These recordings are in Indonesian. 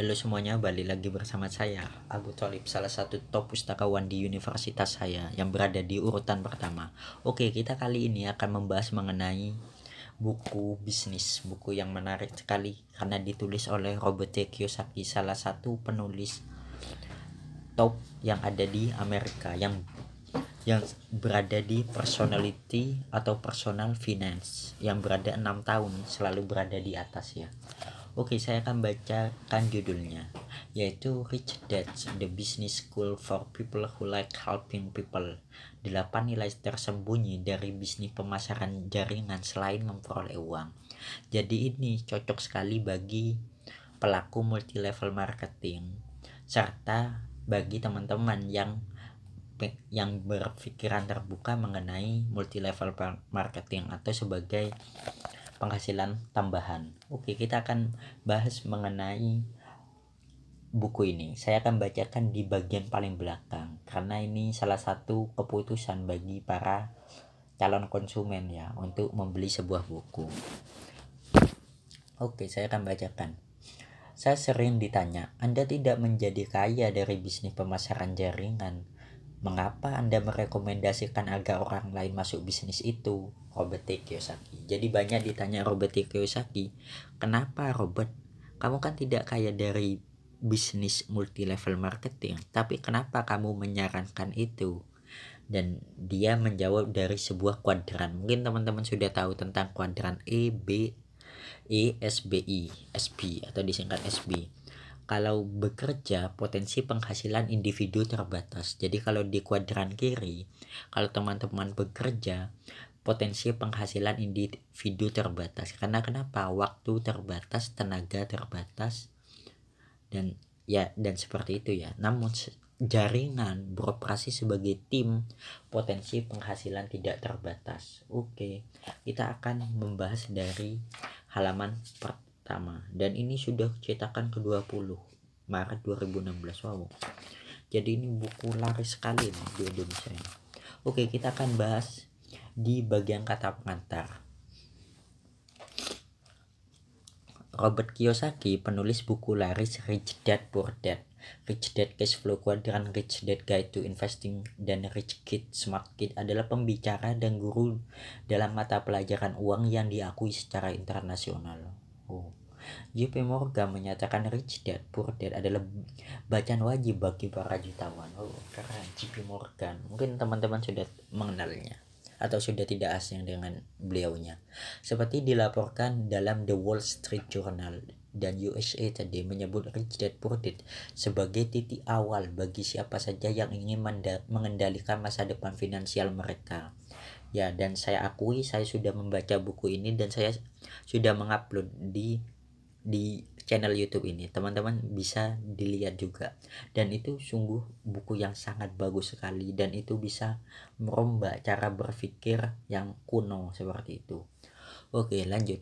Halo semuanya, balik lagi bersama saya, Agus Tolib, salah satu top pustakawan di universitas saya yang berada di urutan pertama. Oke, kita kali ini akan membahas mengenai buku bisnis, buku yang menarik sekali karena ditulis oleh Robert T. Kiyosaki, salah satu penulis top yang ada di Amerika yang yang berada di personality atau personal finance yang berada enam tahun selalu berada di atas ya Oke, saya akan bacakan judulnya, yaitu Rich Dads, The Business School for People Who Like Helping People. Delapan nilai tersembunyi dari bisnis pemasaran jaringan selain memperoleh uang. Jadi ini cocok sekali bagi pelaku multi-level marketing, serta bagi teman-teman yang yang berpikiran terbuka mengenai multi level marketing atau sebagai penghasilan tambahan. Oke, kita akan bahas mengenai buku ini. Saya akan bacakan di bagian paling belakang karena ini salah satu keputusan bagi para calon konsumen ya untuk membeli sebuah buku. Oke, saya akan bacakan. Saya sering ditanya, Anda tidak menjadi kaya dari bisnis pemasaran jaringan Mengapa Anda merekomendasikan agar orang lain masuk bisnis itu? Robert T. Kiyosaki. Jadi banyak ditanya Robert T. Kiyosaki, kenapa Robert? Kamu kan tidak kaya dari bisnis multi level marketing, tapi kenapa kamu menyarankan itu? Dan dia menjawab dari sebuah kuadran. Mungkin teman-teman sudah tahu tentang kuadran E, B, E, S, B, I, S B atau disingkat S B kalau bekerja potensi penghasilan individu terbatas. Jadi kalau di kuadran kiri, kalau teman-teman bekerja potensi penghasilan individu terbatas. Karena kenapa? Waktu terbatas, tenaga terbatas dan ya dan seperti itu ya. Namun jaringan beroperasi sebagai tim potensi penghasilan tidak terbatas. Oke, kita akan membahas dari halaman pertama pertama dan ini sudah cetakan ke-20 Maret 2016 wow jadi ini buku laris sekali nih di Indonesia ini. oke kita akan bahas di bagian kata pengantar Robert Kiyosaki penulis buku laris Rich Dad Poor Dad Rich Dad Cash Flow Quadrant, Rich Dad Guide to Investing, dan Rich Kid Smart Kid adalah pembicara dan guru dalam mata pelajaran uang yang diakui secara internasional. JP Morgan menyatakan rich dad poor dad adalah bacaan wajib bagi para jutawan. Oh, karena JP Morgan. Mungkin teman-teman sudah mengenalnya atau sudah tidak asing dengan beliaunya. Seperti dilaporkan dalam The Wall Street Journal dan USA Today menyebut Rich Dad Poor Dad sebagai titik awal bagi siapa saja yang ingin mengendalikan masa depan finansial mereka. Ya, dan saya akui saya sudah membaca buku ini dan saya sudah mengupload di di channel YouTube ini teman-teman bisa dilihat juga dan itu sungguh buku yang sangat bagus sekali dan itu bisa merombak cara berpikir yang kuno seperti itu oke lanjut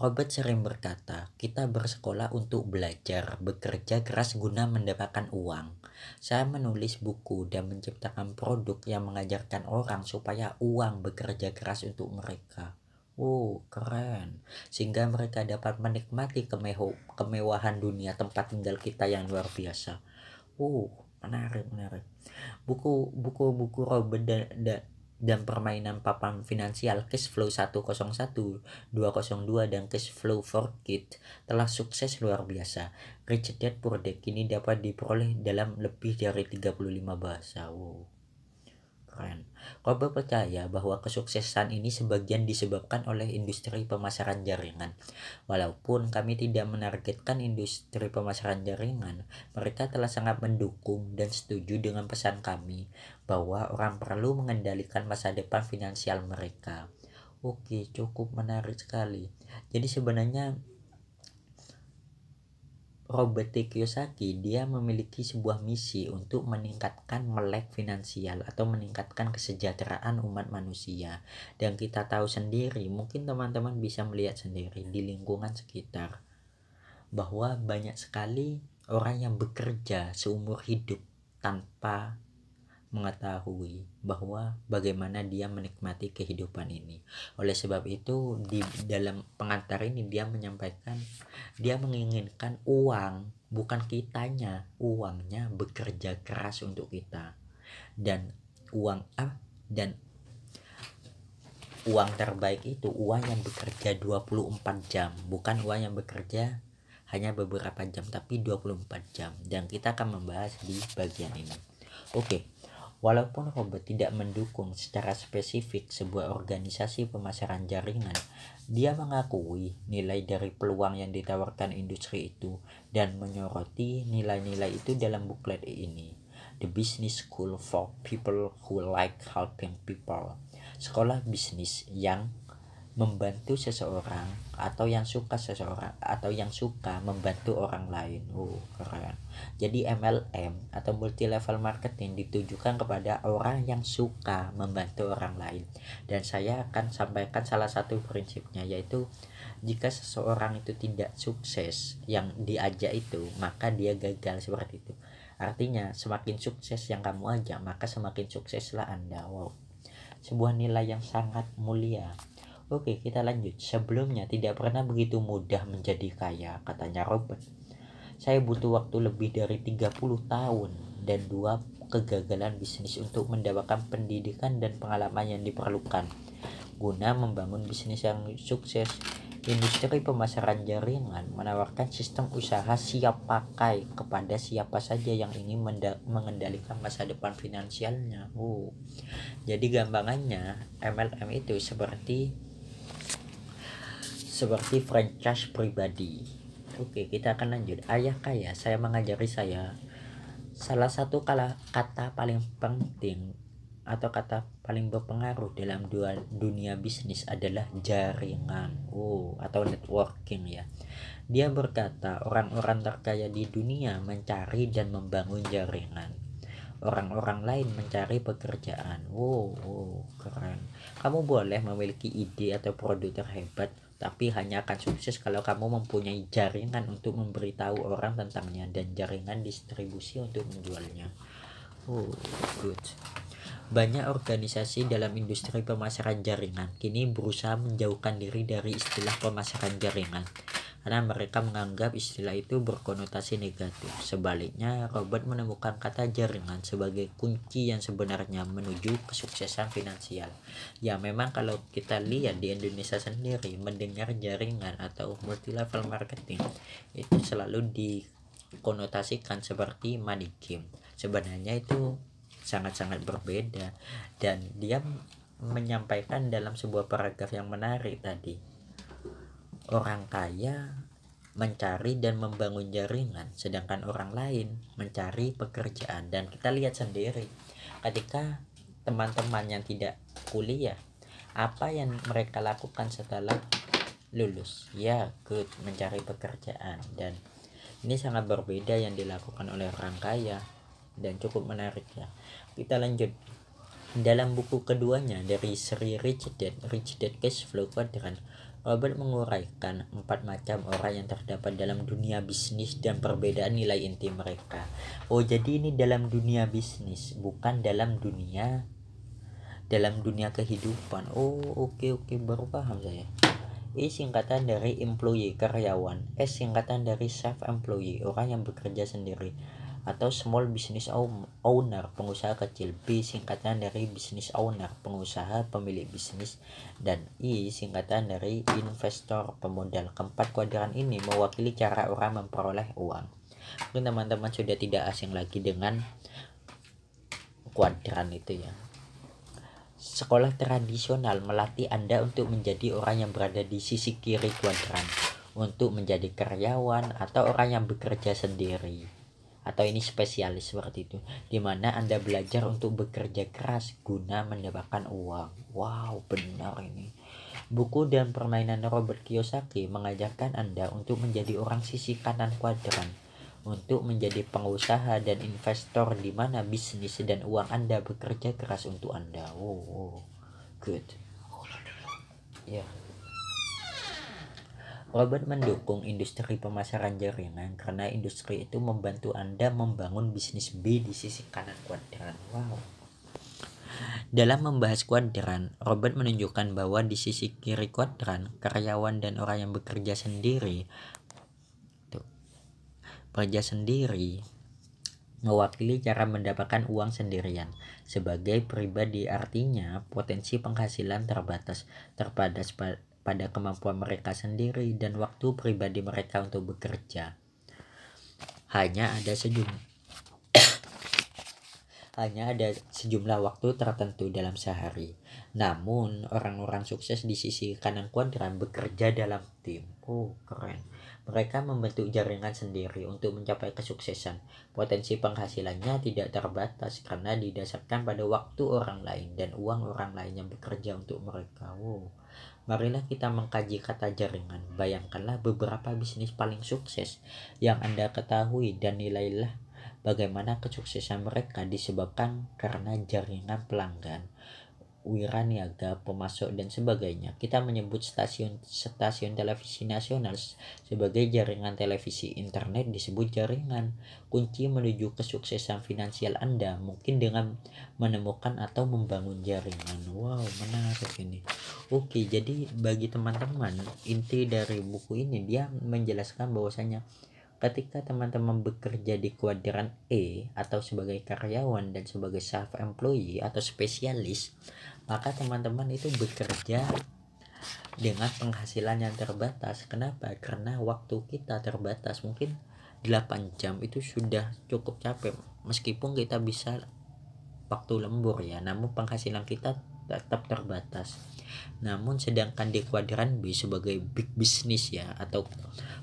Robert sering berkata kita bersekolah untuk belajar bekerja keras guna mendapatkan uang saya menulis buku dan menciptakan produk yang mengajarkan orang supaya uang bekerja keras untuk mereka Wow, keren. Sehingga mereka dapat menikmati kemeho, kemewahan dunia tempat tinggal kita yang luar biasa. Wow, menarik, menarik. Buku buku buku Robert dan dan, dan permainan papan finansial Cash Flow 101, 202 dan Cash Flow for Kid telah sukses luar biasa. Rich Dad Poor Dad kini dapat diperoleh dalam lebih dari 35 bahasa. Wow keren. Kobe percaya bahwa kesuksesan ini sebagian disebabkan oleh industri pemasaran jaringan. Walaupun kami tidak menargetkan industri pemasaran jaringan, mereka telah sangat mendukung dan setuju dengan pesan kami bahwa orang perlu mengendalikan masa depan finansial mereka. Oke, cukup menarik sekali. Jadi sebenarnya Robert T. Kiyosaki dia memiliki sebuah misi untuk meningkatkan melek finansial atau meningkatkan kesejahteraan umat manusia. Dan kita tahu sendiri, mungkin teman-teman bisa melihat sendiri di lingkungan sekitar bahwa banyak sekali orang yang bekerja seumur hidup tanpa mengetahui bahwa bagaimana dia menikmati kehidupan ini. Oleh sebab itu di dalam pengantar ini dia menyampaikan dia menginginkan uang bukan kitanya, uangnya bekerja keras untuk kita. Dan uang ah, dan uang terbaik itu uang yang bekerja 24 jam, bukan uang yang bekerja hanya beberapa jam tapi 24 jam dan kita akan membahas di bagian ini. Oke. Okay. Walaupun Robert tidak mendukung secara spesifik sebuah organisasi pemasaran jaringan, dia mengakui nilai dari peluang yang ditawarkan industri itu dan menyoroti nilai-nilai itu dalam buklet ini. The Business School for People Who Like Helping People. Sekolah bisnis yang membantu seseorang atau yang suka seseorang atau yang suka membantu orang lain. Oh, keren. Jadi MLM atau multi level marketing ditujukan kepada orang yang suka membantu orang lain. Dan saya akan sampaikan salah satu prinsipnya yaitu jika seseorang itu tidak sukses yang diajak itu, maka dia gagal seperti itu. Artinya, semakin sukses yang kamu ajak, maka semakin sukseslah Anda. Wow. Sebuah nilai yang sangat mulia Oke, kita lanjut. Sebelumnya tidak pernah begitu mudah menjadi kaya, katanya Robert. Saya butuh waktu lebih dari 30 tahun dan dua kegagalan bisnis untuk mendapatkan pendidikan dan pengalaman yang diperlukan guna membangun bisnis yang sukses. Industri pemasaran jaringan menawarkan sistem usaha siap pakai kepada siapa saja yang ingin mengendalikan masa depan finansialnya. Oh. Jadi gampangannya MLM itu seperti seperti franchise pribadi. Oke, kita akan lanjut. Ayah kaya, saya mengajari saya salah satu kala, kata paling penting atau kata paling berpengaruh dalam dunia bisnis adalah jaringan oh, atau networking ya. Dia berkata orang-orang terkaya di dunia mencari dan membangun jaringan. Orang-orang lain mencari pekerjaan. Wow, oh, wow, oh, keren. Kamu boleh memiliki ide atau produk terhebat tapi hanya akan sukses kalau kamu mempunyai jaringan untuk memberitahu orang tentangnya dan jaringan distribusi untuk menjualnya. Oh, good. Banyak organisasi dalam industri pemasaran jaringan kini berusaha menjauhkan diri dari istilah pemasaran jaringan karena mereka menganggap istilah itu berkonotasi negatif. Sebaliknya, Robert menemukan kata jaringan sebagai kunci yang sebenarnya menuju kesuksesan finansial. Ya, memang kalau kita lihat di Indonesia sendiri, mendengar jaringan atau multilevel marketing itu selalu dikonotasikan seperti money game. Sebenarnya itu sangat-sangat berbeda dan dia menyampaikan dalam sebuah paragraf yang menarik tadi orang kaya mencari dan membangun jaringan sedangkan orang lain mencari pekerjaan dan kita lihat sendiri ketika teman-teman yang tidak kuliah apa yang mereka lakukan setelah lulus ya good mencari pekerjaan dan ini sangat berbeda yang dilakukan oleh orang kaya dan cukup menarik ya kita lanjut dalam buku keduanya dari Sri Rich Dad Rich Dad Cash Flow Quadrant Robert menguraikan empat macam orang yang terdapat dalam dunia bisnis dan perbedaan nilai inti mereka. Oh, jadi ini dalam dunia bisnis, bukan dalam dunia dalam dunia kehidupan. Oh, oke okay, oke, okay, baru paham saya. E singkatan dari employee karyawan, S singkatan dari self employee orang yang bekerja sendiri, atau small business owner pengusaha kecil B singkatan dari business owner pengusaha pemilik bisnis dan I singkatan dari investor pemodal keempat kuadran ini mewakili cara orang memperoleh uang mungkin teman-teman sudah tidak asing lagi dengan kuadran itu ya sekolah tradisional melatih Anda untuk menjadi orang yang berada di sisi kiri kuadran untuk menjadi karyawan atau orang yang bekerja sendiri atau ini spesialis seperti itu di mana anda belajar untuk bekerja keras guna mendapatkan uang wow benar ini buku dan permainan Robert Kiyosaki mengajarkan anda untuk menjadi orang sisi kanan kuadran untuk menjadi pengusaha dan investor di mana bisnis dan uang anda bekerja keras untuk anda wow, oh, wow. Oh. good ya yeah. Robert mendukung industri pemasaran jaringan karena industri itu membantu Anda membangun bisnis B di sisi kanan kuadran. Wow. Dalam membahas kuadran, Robert menunjukkan bahwa di sisi kiri kuadran, karyawan dan orang yang bekerja sendiri tuh, bekerja sendiri mewakili cara mendapatkan uang sendirian. Sebagai pribadi artinya potensi penghasilan terbatas, terbatas pada kemampuan mereka sendiri dan waktu pribadi mereka untuk bekerja. Hanya ada sejumlah hanya ada sejumlah waktu tertentu dalam sehari. Namun, orang-orang sukses di sisi kanan kuadran bekerja dalam tim. Oh, keren. Mereka membentuk jaringan sendiri untuk mencapai kesuksesan. Potensi penghasilannya tidak terbatas karena didasarkan pada waktu orang lain dan uang orang lain yang bekerja untuk mereka. Wow. Marilah kita mengkaji kata jaringan. Bayangkanlah beberapa bisnis paling sukses yang Anda ketahui dan nilailah bagaimana kesuksesan mereka disebabkan karena jaringan pelanggan. Wiraniaga, Pemasok, dan sebagainya. Kita menyebut stasiun-stasiun televisi nasional sebagai jaringan televisi internet disebut jaringan. Kunci menuju kesuksesan finansial Anda mungkin dengan menemukan atau membangun jaringan. Wow, menarik ini. Oke, jadi bagi teman-teman, inti dari buku ini dia menjelaskan bahwasanya Ketika teman-teman bekerja di kuadran E atau sebagai karyawan dan sebagai self employee atau spesialis, maka teman-teman itu bekerja dengan penghasilan yang terbatas. Kenapa? Karena waktu kita terbatas. Mungkin 8 jam itu sudah cukup capek. Meskipun kita bisa waktu lembur ya, namun penghasilan kita tetap terbatas. Namun sedangkan di kuadran B sebagai big business ya atau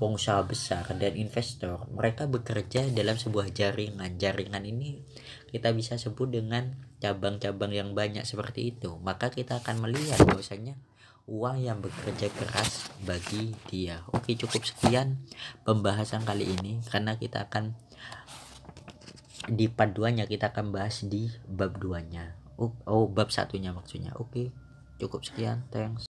pengusaha besar dan investor, mereka bekerja dalam sebuah jaringan. Jaringan ini kita bisa sebut dengan cabang-cabang yang banyak seperti itu. Maka kita akan melihat bahwasanya uang yang bekerja keras bagi dia. Oke, cukup sekian pembahasan kali ini karena kita akan di part 2 kita akan bahas di bab 2 nya oh, oh bab satunya maksudnya oke okay. cukup sekian thanks